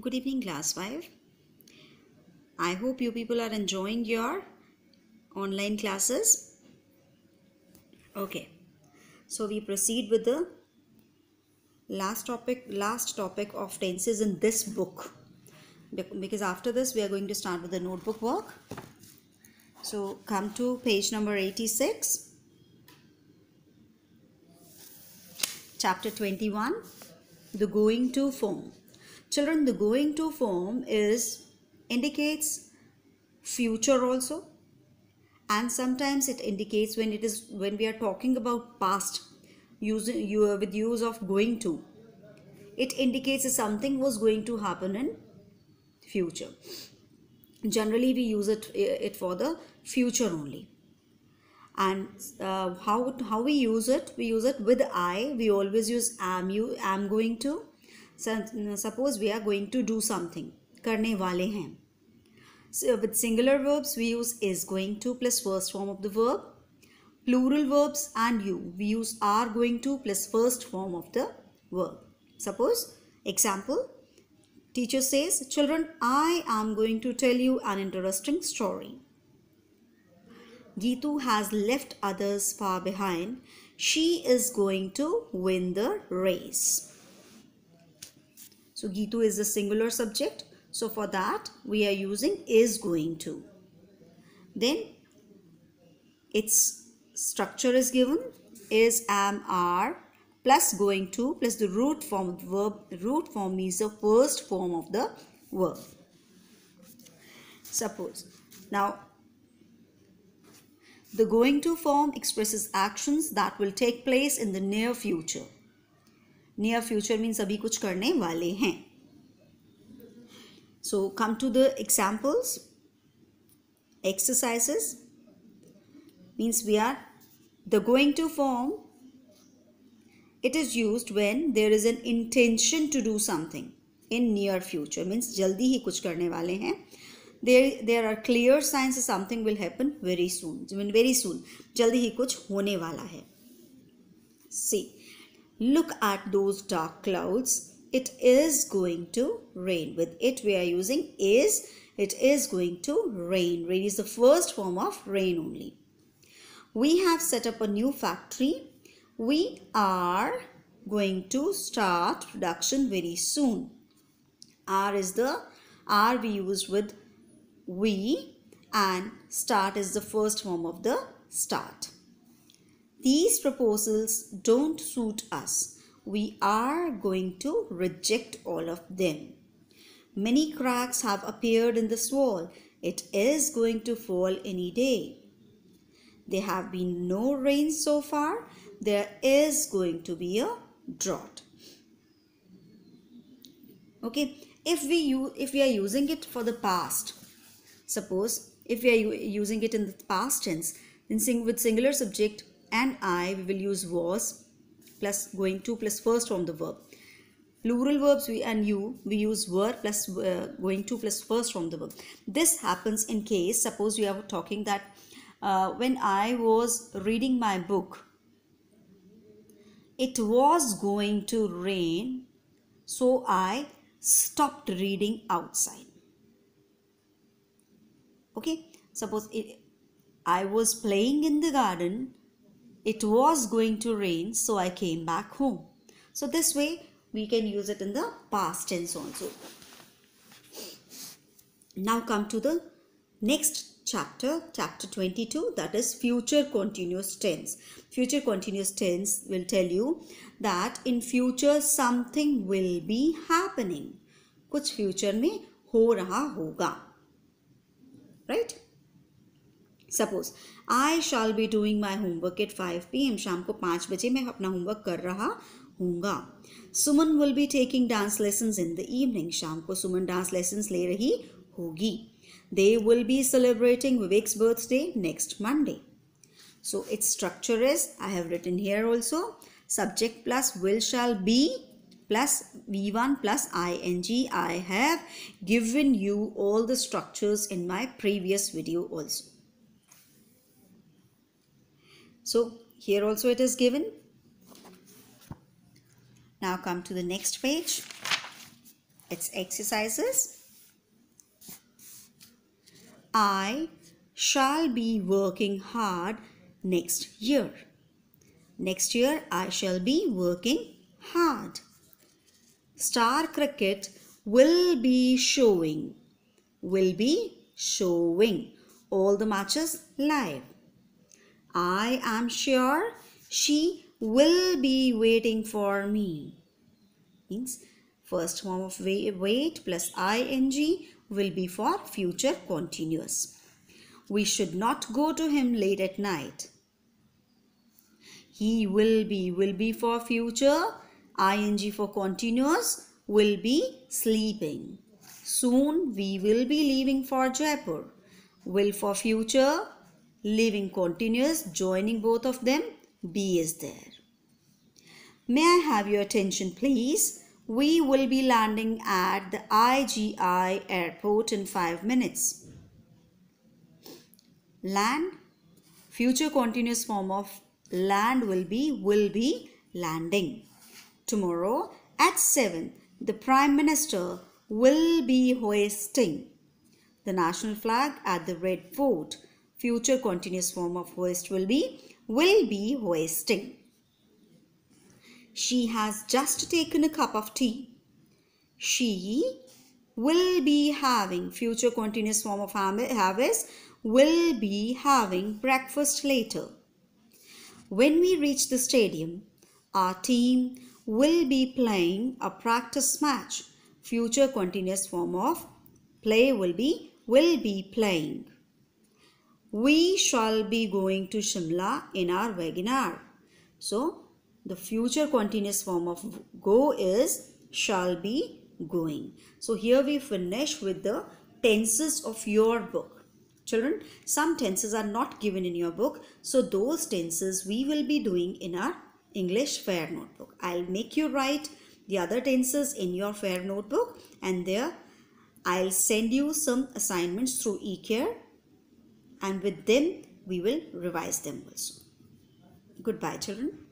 Good evening, class 5. I hope you people are enjoying your online classes. Okay, so we proceed with the last topic, last topic of tenses in this book. Because after this, we are going to start with the notebook work. So come to page number 86, chapter 21, the going to form. Children, the going to form is indicates future also and sometimes it indicates when it is when we are talking about past using you with use of going to it indicates something was going to happen in future generally we use it it for the future only and uh, how how we use it we use it with i we always use am you am going to suppose we are going to do something करने वाले हैं so with singular verbs we use is going to plus first form of the verb plural verbs and you we use are going to plus first form of the verb suppose example teacher says children i am going to tell you an interesting story Geetu has left others far behind she is going to win the race so Gitu is a singular subject. So for that we are using is going to. Then its structure is given is am are plus going to plus the root form of the verb. Root form is the first form of the verb. Suppose now the going to form expresses actions that will take place in the near future. Near future means अभी कुछ करने वाले हैं so come to the examples exercises means we are the going to form it is use when there is an intention to do something in near future means जल्दी ही कुछ करने वाले हैं there there are clear signs something will happen very soon mean very soon जल्दी ही कुछ होने वाला है सी look at those dark clouds it is going to rain with it we are using is it is going to rain rain is the first form of rain only we have set up a new factory we are going to start production very soon r is the r we use with we and start is the first form of the start these proposals don't suit us. We are going to reject all of them. Many cracks have appeared in this wall. It is going to fall any day. There have been no rains so far. There is going to be a drought. Okay, if we use, if we are using it for the past, suppose if we are using it in the past tense, then sing with singular subject and I, we will use was plus going to plus first from the verb. Plural verbs we and you, we use were plus uh, going to plus first from the verb. This happens in case, suppose we are talking that uh, when I was reading my book, it was going to rain, so I stopped reading outside. Okay, suppose it, I was playing in the garden, it was going to rain so I came back home. So this way we can use it in the past tense also. Now come to the next chapter, chapter 22 that is future continuous tense. Future continuous tense will tell you that in future something will be happening. कुछ future में हो रहा होगा. Right? Suppose I shall be doing my homework at five PM एम शाम को पाँच बजे मैं अपना होमवर्क कर रहा हूँ Suman will be taking dance lesson in the evening शाम को सुमन डांस लेसन ले रही होगी they will be celebrating Vivek's birthday next Monday so it's structure is I have written here also subject plus will shall be plus V one plus I N G I have given you all the structures in my previous video also So here also it is given. Now come to the next page. It's exercises. I shall be working hard next year. Next year I shall be working hard. Star cricket will be showing. Will be showing all the matches live. I am sure she will be waiting for me. Means first form of wait plus ing will be for future continuous. We should not go to him late at night. He will be will be for future, ing for continuous, will be sleeping. Soon we will be leaving for Jaipur. Will for future, living continuous joining both of them B is there may i have your attention please we will be landing at the igi airport in 5 minutes land future continuous form of land will be will be landing tomorrow at 7 the prime minister will be hoisting the national flag at the red fort future continuous form of hoist will be will be hoisting. She has just taken a cup of tea. She will be having future continuous form of have is will be having breakfast later. When we reach the stadium, our team will be playing a practice match. Future continuous form of play will be will be playing we shall be going to Shimla in our wagoner. So, the future continuous form of go is shall be going. So, here we finish with the tenses of your book. Children, some tenses are not given in your book. So, those tenses we will be doing in our English fair notebook. I'll make you write the other tenses in your fair notebook and there I'll send you some assignments through eCare and with them we will revise them also. Goodbye children.